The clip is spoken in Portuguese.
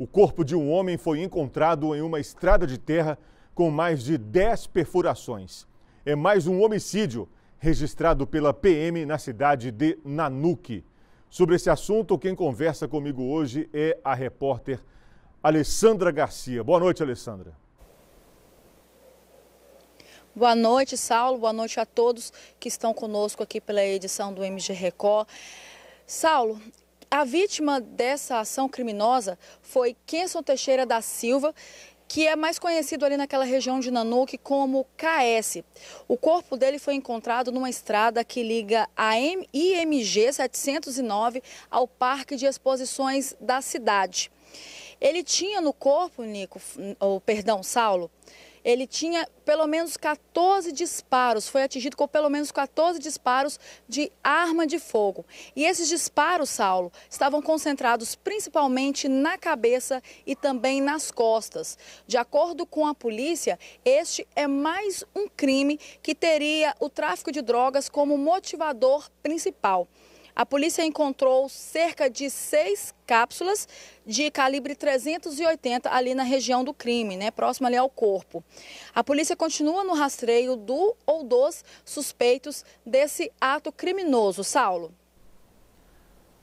O corpo de um homem foi encontrado em uma estrada de terra com mais de 10 perfurações. É mais um homicídio registrado pela PM na cidade de Nanuque. Sobre esse assunto, quem conversa comigo hoje é a repórter Alessandra Garcia. Boa noite, Alessandra. Boa noite, Saulo. Boa noite a todos que estão conosco aqui pela edição do MG Record. Saulo, a vítima dessa ação criminosa foi Kenson Teixeira da Silva, que é mais conhecido ali naquela região de Nanuque como KS. O corpo dele foi encontrado numa estrada que liga a IMG 709 ao Parque de Exposições da cidade. Ele tinha no corpo, Nico, ou perdão, Saulo, ele tinha pelo menos 14 disparos, foi atingido com pelo menos 14 disparos de arma de fogo. E esses disparos, Saulo, estavam concentrados principalmente na cabeça e também nas costas. De acordo com a polícia, este é mais um crime que teria o tráfico de drogas como motivador principal a polícia encontrou cerca de seis cápsulas de calibre 380 ali na região do crime, né, próximo ali ao corpo. A polícia continua no rastreio do ou dos suspeitos desse ato criminoso, Saulo.